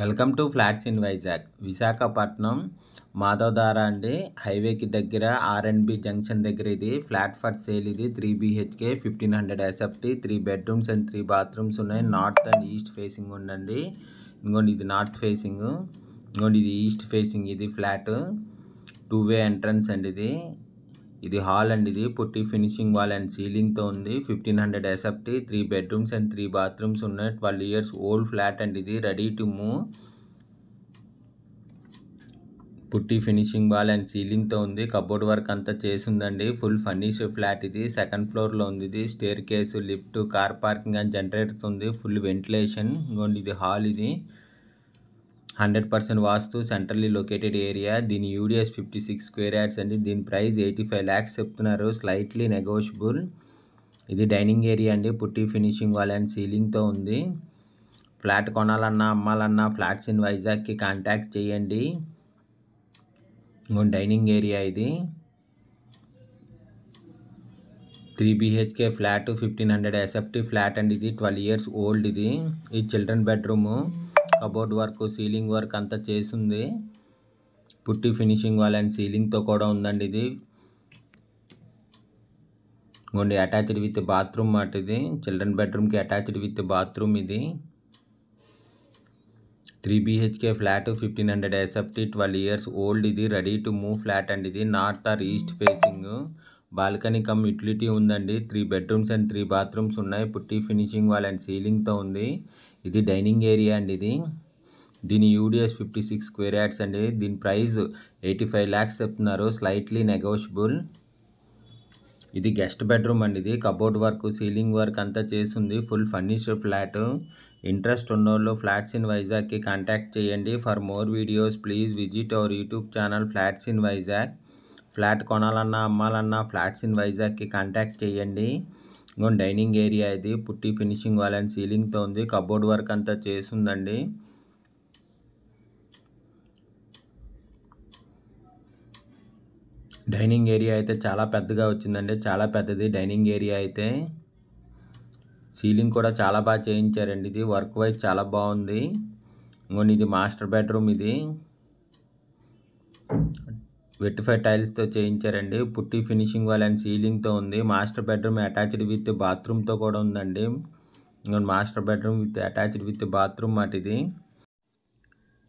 welcome to flats in Vizag Visakhapatnam Madhavadhara అండి హైవేకి దగ్గర బి జంక్షన్ దగ్గర ఇది ఫ్లాట్ ఫర్ సేల్ ఇది three BHK fifteen hundred SFT three bedrooms and three bathrooms ఉన్నాయి నార్త్ అండ్ ఈస్ట్ ఫేసింగ్ ఉండండి ఇంకోండి ఇది నార్త్ ఫేసింగ్ ఇంకోండి ఇది ఈస్ట్ ఫేసింగ్ ఇది ఫ్లాట్ టూ వే ఎంట్రన్స్ అండి ఇది ఇది హాల్ అండ్ ఇది పుట్టి ఫినిషింగ్ వాల్ అండ్ సీలింగ్ తో ఉంది fifteen hundred SFT three bedrooms and three bathrooms ఉన్నాయి twelve years old flat and ఇది ready to move putty finishing wall and ceiling తో ఉంది కబోర్డ్ వర్క్ అంతా చేసిందండి ఫుల్ ఫర్నిష్ ఫ్లాట్ ఇది సెకండ్ ఫ్లోర్ లో ఉంది ఇది staircase lift car parking and generator ఉంది ఫుల్ వెంటిలేషన్ ఇది హాల్ ఇది hundred percent vastu centrally located area దీని UDS fifty six square yards అండి దీని ప్రైస్ ఎయిటీ ఫైవ్ ల్యాక్స్ చెప్తున్నారు స్లైట్లీ నెగోషియబుల్ ఇది డైనింగ్ ఏరియా అండి పుట్టి ఫినిషింగ్ వాల్ అండ్ సీలింగ్తో ఉంది ఫ్లాట్ కొనాలన్నా అమ్మాలన్నా ఫ్లాట్స్ ఇన్ వైజాగ్కి కాంటాక్ట్ చేయండి డైనింగ్ ఏరియా ఇది three BHK flat fifteen hundred SFT flat అండి ఇది ట్వెల్వ్ ఇయర్స్ ఓల్డ్ ఇది ఈ children bedroom cupboard work ceiling work అంతా చేసింది పుట్టి ఫినిషింగ్ వాల్ అండ్ సీలింగ్తో కూడా ఉందండి ఇది ఇంకోండి అటాచ్డ్ విత్ బాత్రూమ్ మాట ఇది చిల్డ్రన్ బెడ్రూమ్కి అటాచ్డ్ విత్ బాత్రూమ్ ఇది three BHK flat fifteen hundred SFT twelve years old ఇది రెడీ టు మూవ్ ఫ్లాట్ అండి ఇది north or east facing balcony come utility ఉందండి three bedrooms and three bathrooms ఉన్నాయి putty finishing wall and సీలింగ్తో ఉంది ఇది dining area అండి ఇది దీని UDS fifty six square yards అండి దీని ప్రైస్ ఎయిటీ ఫైవ్ ల్యాక్స్ చెప్తున్నారు స్లైట్లీ నెగోషియబుల్ ఇది గెస్ట్ బెడ్రూమ్ అండి ఇది కబోర్డ్ వర్క్ సీలింగ్ వర్క్ అంతా చేసింది ఫుల్ ఫర్నిచర్ ఫ్లాట్ ఇంట్రెస్ట్ ఉన్నోళ్ళు ఫ్లాట్స్ ఇన్ వైజాగ్కి కాంటాక్ట్ చేయండి for more videos please visit our YouTube channel flats in Vizag flat కొనాలన్నా అమ్మాలన్నా ఫ్లాట్స్ ఇన్ వైజాగ్కి కాంటాక్ట్ చేయండి ఇదిగో డైనింగ్ ఏరియా ఇది పుట్టి ఫినిషింగ్ వాళ్ళని సీలింగ్తో ఉంది కబోర్డ్ వర్క్ అంతా చేసిందండి డైనింగ్ ఏరియా అయితే చాలా పెద్దగా వచ్చిందండి చాలా పెద్దది డైనింగ్ ఏరియా అయితే సీలింగ్ కూడా చాలా బాగా చేయించారండి ఇది వర్క్ వైజ్ చాలా బాగుంది ఇంకోండి ఇది మాస్టర్ బెడ్రూమ్ ఇది వెట్టిఫై టైల్స్తో చేయించారండి పుట్టి ఫినిషింగ్ వాల్ అండ్ సీలింగ్తో ఉంది మాస్టర్ బెడ్రూమ్ అటాచ్డ్ విత్ బాత్రూమ్తో కూడా ఉందండి master bedroom with attached with bathroom మాట ఇది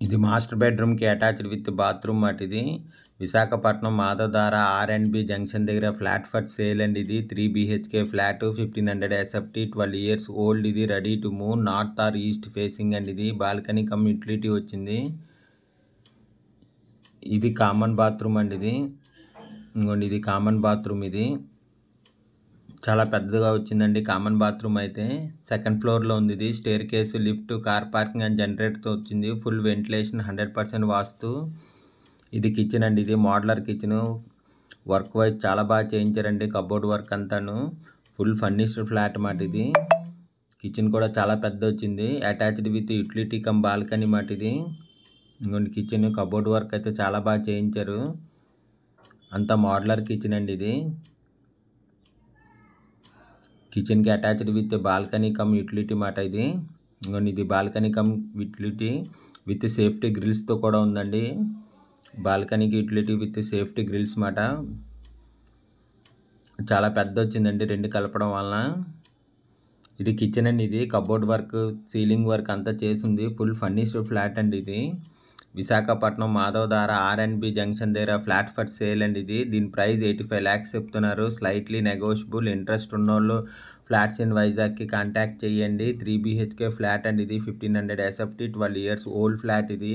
ఇది మాస్టర్ బెడ్రూమ్కి అటాచ్డ్ విత్ బాత్రూమ్ మాట ఇది Visakhapatnam Madhavadhara R and B junction దగ్గర ఫ్లాట్ ఫర్ సేల్ అండి ఇది three BHK flat fifteen hundred SFT twelve years old ఇది ready to move north or east facing అండి ఇది బాల్కనీ కమ్ యూటిలిటీ వచ్చింది ఇది కామన్ బాత్రూమ్ అండి ఇది ఇంకోండి ఇది కామన్ బాత్రూమ్ ఇది చాలా పెద్దగా వచ్చిందండి కామన్ బాత్రూమ్ అయితే సెకండ్ ఫ్లోర్లో ఉంది ఇది staircase lift car parking and జనరేటర్తో వచ్చింది full ventilation hundred percent vastu ఇది కిచెన్ అండి ఇది మోడలర్ కిచెన్ వర్క్ వైజ్ చాలా బాగా చేయించారండి కబోర్డ్ వర్క్ అంతాను ఫుల్ ఫర్నిష్డ్ ఫ్లాట్ మాట ఇది కిచెన్ కూడా చాలా పెద్ద వచ్చింది attached with utility come balcony మాట ఇది ఇంకోండి కిచెన్ కబోర్డ్ వర్క్ అయితే చాలా బాగా చేయించారు అంత మోడలర్ కిచెన్ అండి ఇది కిచెన్కి attached with balcony come utility మాట ఇది ఇంకోండి ఇది balcony come utility with safety గ్రిల్స్తో కూడా ఉందండి బాల్కనీకి యూటిలిటీ విత్ సేఫ్టీ గ్రిల్స్ మాట చాలా పెద్ద వచ్చిందండి రెండు కలపడం వలన ఇది కిచెన్ అండి ఇది కబోర్డ్ వర్క్ సీలింగ్ వర్క్ అంతా చేసింది ఫుల్ ఫర్నిష్డ్ ఫ్లాట్ అండి ఇది Visakhapatnam Madhav Dhara R and B junction దగ్గర ఫ్లాట్ ఫర్ సేల్ అండ్ ఇది దీని ప్రైస్ ఎయిటీ ఫైవ్ ల్యాక్స్ చెప్తున్నారు స్లైట్లీ నెగోషియబుల్ ఇంట్రెస్ట్ ఉన్నోళ్ళు ఫ్లాట్స్ ఇన్ వైజాగ్కి కాంటాక్ట్ చేయండి త్రీ బీహెచ్కే ఫ్లాట్ అండ్ ఇది fifteen hundred SFT twelve years old flat ఇది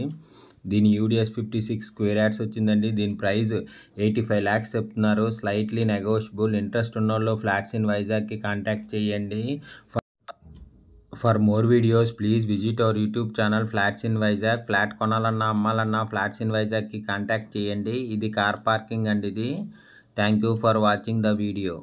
దీని UDS fifty six square yards వచ్చిందండి దీని ప్రైస్ ఎయిటీ ఫైవ్ ల్యాక్స్ చెప్తున్నారు స్లైట్లీ నెగోషియబుల్ ఇంట్రెస్ట్ ఉన్నోళ్ళు ఫ్లాట్స్ ఇన్ వైజాగ్కి కాంటాక్ట్ చేయండి for more videos please visit our YouTube channel flats in Vizag flat కొనాలన్నా అమ్మాలన్నా ఫ్లాట్స్ ఇన్ వైజాగ్కి కాంటాక్ట్ చేయండి ఇది కార్ పార్కింగ్ అండి ఇది thank you for watching the video